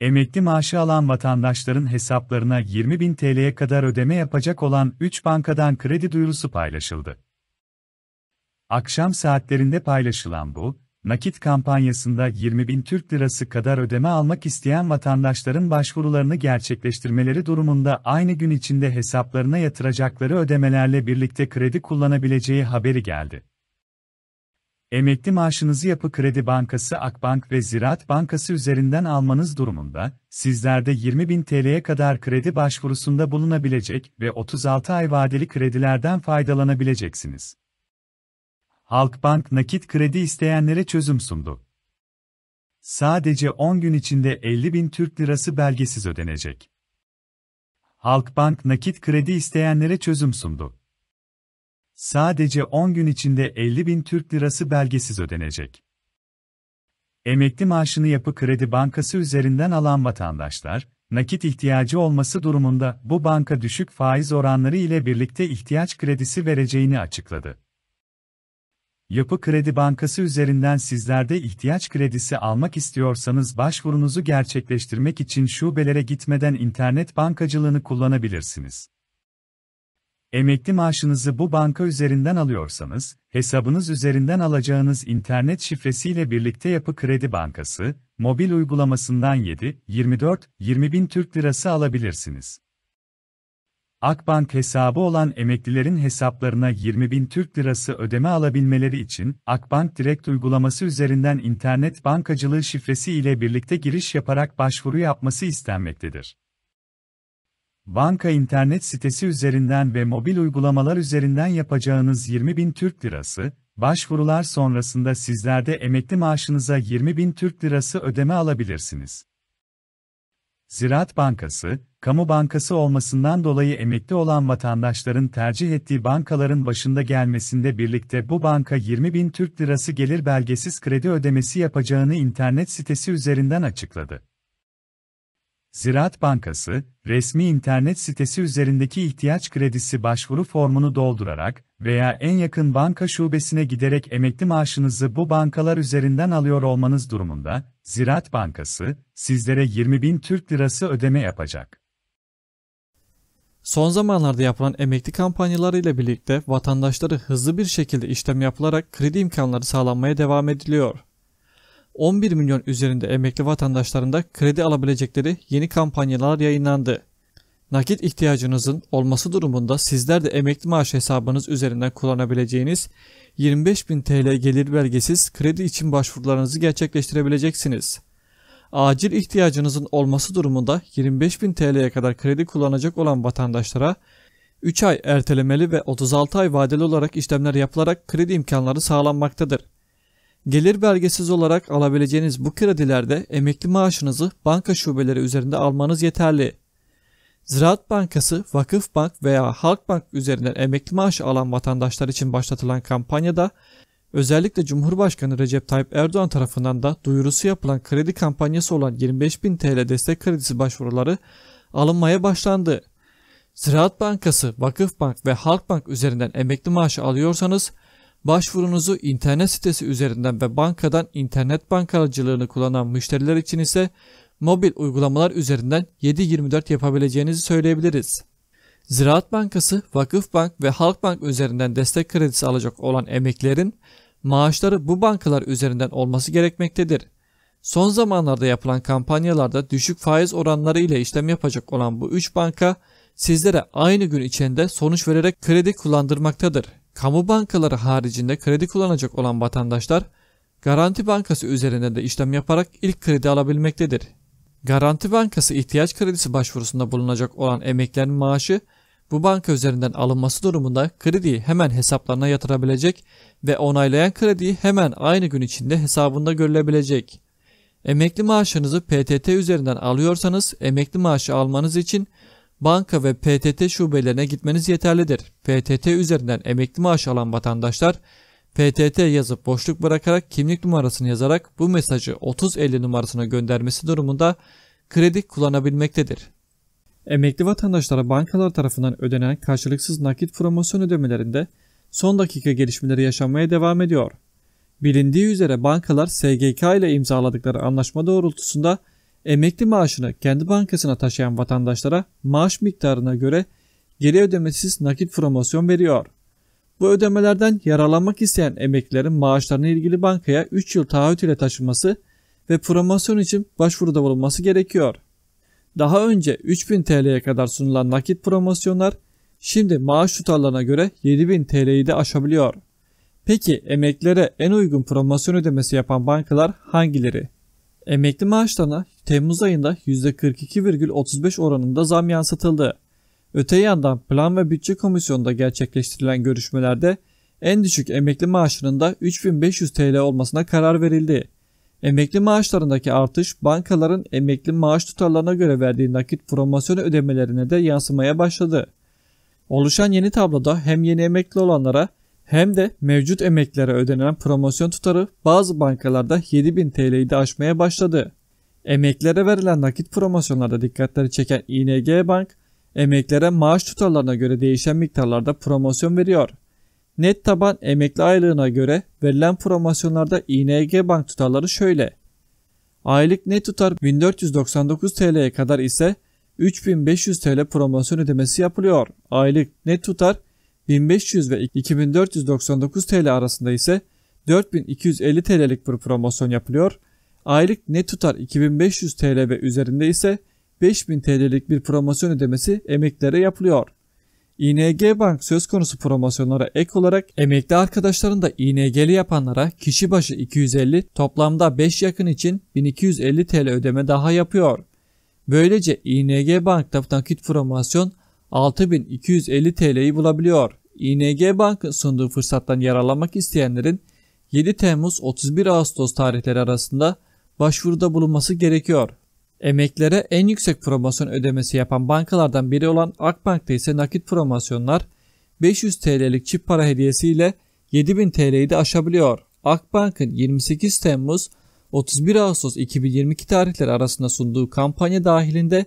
Emekli maaşı alan vatandaşların hesaplarına 20 bin TL'ye kadar ödeme yapacak olan 3 bankadan kredi duyurusu paylaşıldı. Akşam saatlerinde paylaşılan bu, nakit kampanyasında 20 bin Türk lirası kadar ödeme almak isteyen vatandaşların başvurularını gerçekleştirmeleri durumunda aynı gün içinde hesaplarına yatıracakları ödemelerle birlikte kredi kullanabileceği haberi geldi. Emekli maaşınızı Yapı Kredi Bankası Akbank ve Ziraat Bankası üzerinden almanız durumunda, sizlerde 20 bin TL'ye kadar kredi başvurusunda bulunabilecek ve 36 ay vadeli kredilerden faydalanabileceksiniz. Halkbank nakit kredi isteyenlere çözüm sundu. Sadece 10 gün içinde 50 bin Türk Lirası belgesiz ödenecek. Halkbank nakit kredi isteyenlere çözüm sundu. Sadece 10 gün içinde 50 bin Türk lirası belgesiz ödenecek. Emekli maaşını Yapı Kredi Bankası üzerinden alan vatandaşlar, nakit ihtiyacı olması durumunda bu banka düşük faiz oranları ile birlikte ihtiyaç kredisi vereceğini açıkladı. Yapı Kredi Bankası üzerinden sizlerde ihtiyaç kredisi almak istiyorsanız başvurunuzu gerçekleştirmek için şubelere gitmeden internet bankacılığını kullanabilirsiniz. Emekli maaşınızı bu banka üzerinden alıyorsanız, hesabınız üzerinden alacağınız internet şifresiyle birlikte Yapı Kredi Bankası, mobil uygulamasından 7, 24, 20 bin Türk Lirası alabilirsiniz. Akbank hesabı olan emeklilerin hesaplarına 20 bin Türk Lirası ödeme alabilmeleri için Akbank Direkt uygulaması üzerinden internet bankacılığı şifresi ile birlikte giriş yaparak başvuru yapması istenmektedir banka internet sitesi üzerinden ve mobil uygulamalar üzerinden yapacağınız 20 bin Türk Lirası, başvurular sonrasında sizlerde emekli maaşınıza 20 bin Türk Lirası ödeme alabilirsiniz. Ziraat Bankası, kamu bankası olmasından dolayı emekli olan vatandaşların tercih ettiği bankaların başında gelmesinde birlikte bu banka 20 bin Türk Lirası gelir belgesiz kredi ödemesi yapacağını internet sitesi üzerinden açıkladı. Ziraat Bankası, resmi internet sitesi üzerindeki ihtiyaç kredisi başvuru formunu doldurarak veya en yakın banka şubesine giderek emekli maaşınızı bu bankalar üzerinden alıyor olmanız durumunda, Ziraat Bankası, sizlere 20 bin Türk Lirası ödeme yapacak. Son zamanlarda yapılan emekli kampanyaları ile birlikte vatandaşları hızlı bir şekilde işlem yapılarak kredi imkanları sağlanmaya devam ediliyor. 11 milyon üzerinde emekli vatandaşlarında kredi alabilecekleri yeni kampanyalar yayınlandı. Nakit ihtiyacınızın olması durumunda sizler de emekli maaş hesabınız üzerinden kullanabileceğiniz 25.000 TL gelir belgesiz kredi için başvurularınızı gerçekleştirebileceksiniz. Acil ihtiyacınızın olması durumunda 25.000 TL'ye kadar kredi kullanacak olan vatandaşlara 3 ay ertelemeli ve 36 ay vadeli olarak işlemler yapılarak kredi imkanları sağlanmaktadır. Gelir vergisiz olarak alabileceğiniz bu kredilerde emekli maaşınızı banka şubeleri üzerinde almanız yeterli. Ziraat Bankası, Vakıf Bank veya Halk Bank üzerinden emekli maaşı alan vatandaşlar için başlatılan kampanyada özellikle Cumhurbaşkanı Recep Tayyip Erdoğan tarafından da duyurusu yapılan kredi kampanyası olan 25.000 TL destek kredisi başvuruları alınmaya başlandı. Ziraat Bankası, Vakıf Bank ve Halk Bank üzerinden emekli maaşı alıyorsanız Başvurunuzu internet sitesi üzerinden ve bankadan internet bankacılığını kullanan müşteriler için ise mobil uygulamalar üzerinden 7-24 yapabileceğinizi söyleyebiliriz. Ziraat Bankası, Vakıfbank ve Halkbank üzerinden destek kredisi alacak olan emeklilerin maaşları bu bankalar üzerinden olması gerekmektedir. Son zamanlarda yapılan kampanyalarda düşük faiz oranları ile işlem yapacak olan bu 3 banka sizlere aynı gün içinde sonuç vererek kredi kullandırmaktadır kamu bankaları haricinde kredi kullanacak olan vatandaşlar Garanti Bankası üzerinde de işlem yaparak ilk kredi alabilmektedir. Garanti Bankası ihtiyaç kredisi başvurusunda bulunacak olan emeklilerin maaşı bu banka üzerinden alınması durumunda krediyi hemen hesaplarına yatırabilecek ve onaylayan krediyi hemen aynı gün içinde hesabında görülebilecek. Emekli maaşınızı PTT üzerinden alıyorsanız emekli maaşı almanız için banka ve PTT şubelerine gitmeniz yeterlidir. PTT üzerinden emekli maaşı alan vatandaşlar PTT yazıp boşluk bırakarak kimlik numarasını yazarak bu mesajı 3050 numarasına göndermesi durumunda kredi kullanabilmektedir. Emekli vatandaşlara bankalar tarafından ödenen karşılıksız nakit promosyon ödemelerinde son dakika gelişmeleri yaşanmaya devam ediyor. Bilindiği üzere bankalar SGK ile imzaladıkları anlaşma doğrultusunda Emekli maaşını kendi bankasına taşıyan vatandaşlara maaş miktarına göre geri ödemesiz nakit promosyon veriyor. Bu ödemelerden yararlanmak isteyen emeklilerin maaşlarına ilgili bankaya 3 yıl taahhüt ile taşıması ve promosyon için başvuruda bulunması gerekiyor. Daha önce 3000 TL'ye kadar sunulan nakit promosyonlar şimdi maaş tutarlarına göre 7000 TL'yi de aşabiliyor. Peki emeklilere en uygun promosyon ödemesi yapan bankalar hangileri? Emekli maaşlarına Temmuz ayında %42,35 oranında zam yansıtıldı. Öte yandan Plan ve Bütçe Komisyonu'nda gerçekleştirilen görüşmelerde en düşük emekli maaşının da 3500 TL olmasına karar verildi. Emekli maaşlarındaki artış bankaların emekli maaş tutarlarına göre verdiği nakit promosyon ödemelerine de yansımaya başladı. Oluşan yeni tabloda hem yeni emekli olanlara hem de mevcut emeklere ödenen promosyon tutarı bazı bankalarda 7000 TL'yi de aşmaya başladı. Emeklere verilen nakit promosyonlarda dikkatleri çeken ING Bank, emeklere maaş tutarlarına göre değişen miktarlarda promosyon veriyor. Net taban emekli aylığına göre verilen promosyonlarda ING Bank tutarları şöyle. Aylık net tutar 1499 TL'ye kadar ise 3500 TL promosyon ödemesi yapılıyor. Aylık net tutar 1500 ve 2499 TL arasında ise 4250 TL'lik bir promosyon yapılıyor. Aylık net tutar 2500 TL ve üzerinde ise 5000 TL'lik bir promosyon ödemesi emeklere yapılıyor. ING Bank söz konusu promosyonlara ek olarak emekli arkadaşların da ING'li yapanlara kişi başı 250 toplamda 5 yakın için 1250 TL ödeme daha yapıyor. Böylece ING Bank'ta nakit promosyon 6250 TL'yi bulabiliyor. ING Bank'ın sunduğu fırsattan yararlanmak isteyenlerin 7 Temmuz 31 Ağustos tarihleri arasında başvuruda bulunması gerekiyor. Emeklere en yüksek promosyon ödemesi yapan bankalardan biri olan Akbank'ta ise nakit promosyonlar 500 TL'lik çip para hediyesiyle 7000 TL'yi de aşabiliyor. Akbank'ın 28 Temmuz 31 Ağustos 2022 tarihleri arasında sunduğu kampanya dahilinde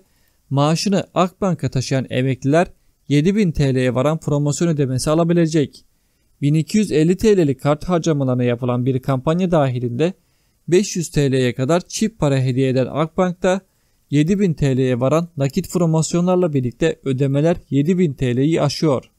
maaşını Akbank'a taşıyan emekliler 7000 TL'ye varan promosyon ödemesi alabilecek. 1250 TL'lik kart harcamalarına yapılan bir kampanya dahilinde 500 TL'ye kadar çip para hediye eden Akbank'ta 7000 TL'ye varan nakit promosyonlarla birlikte ödemeler 7000 TL'yi aşıyor.